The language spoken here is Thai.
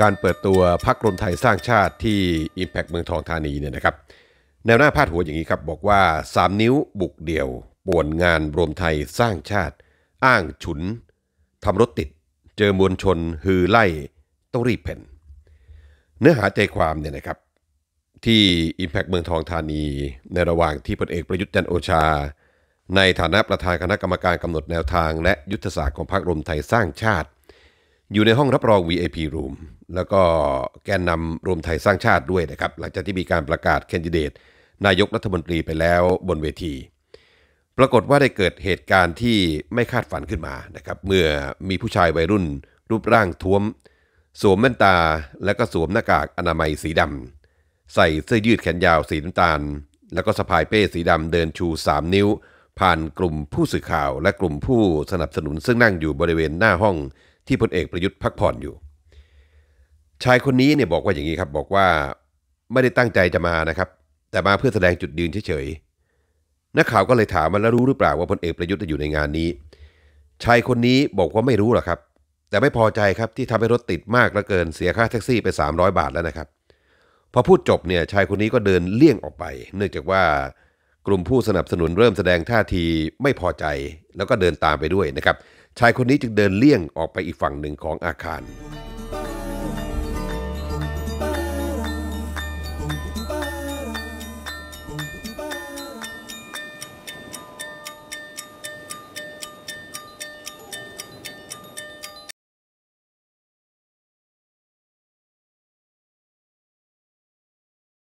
การเปิดตัวพักรวมไทยสร้างชาติที่อิมแพกเมืองทองธานีเนี่ยนะครับ แนวหน้าพาดหัวอย่างนี้ครับ บอกว่า 3 นิ้วบุกเดี่ยว ป่วนงานรวมไทยสร้างชาติ อ้างฉุนทำรถติด เจอมวลชน ฮือไล่ต้องรีบเพ่น เนื้อหาใจความเนี่ยนะครับที่อิมแพกเมืองทองธานี ในระหว่างที่พลเอกประยุทธ์จันโอชา ในฐานะประธานคณะกรรมการกำหนดแนวทางและยุทธศาสตร์ของพรรครวมไทยสร้างชาติ อยู่ในห้องรับรอง VIP room แล้วก็แกนนำรวมไทยสร้างชาติด้วยนะครับ หลังจากที่มีการประกาศแคนดิเดต นายกรัฐมนตรีไปแล้วบนเวที ปรากฏว่าได้เกิดเหตุการณ์ที่ไม่คาดฝันขึ้นมานะครับเมื่อมีผู้ชายวัยรุ่นรูปร่างท้วม สวมแว่นตาและก็สวมหน้ากากอนามัยสีดำใส่เสื้อยืดแขนยาวสีน้ำตาล แล้วก็สะพายเป้สีดำเดินชู 3 นิ้ว ผ่านกลุ่มผู้สื่อข่าว และกลุ่มผู้สนับสนุนซึ่งนั่งอยู่บริเวณหน้าห้องที่พลเอกประยุทธ์พักผ่อนอยู่ชายคนนี้เนี่ยบอกว่าอย่างนี้ครับบอกว่าไม่ได้ตั้งใจจะมานะครับแต่มาเพื่อแสดงจุดยืนเฉยๆนักข่าวก็เลยถามมาแล้วรู้หรือเปล่าว่าพลเอกประยุทธ์จะอยู่ในงานนี้ ชายคนนี้บอกว่าไม่รู้หรอกครับ แต่ไม่พอใจครับที่ทำให้รถติดมากเหลือเกินเสียค่าแท็กซี่ไป 300 บาทแล้วนะครับพอพูดจบเนี่ยชายคนนี้ก็เดินเลี่ยงออกไป เนื่องจากว่ากลุ่มผู้สนับสนุนเริ่มแสดงท่าทีไม่พอใจแล้วก็เดินตามไปด้วยนะครับชายคนนี้จึงเดินเลี่ยงออกไปอีกฝั่งหนึ่งของอาคาร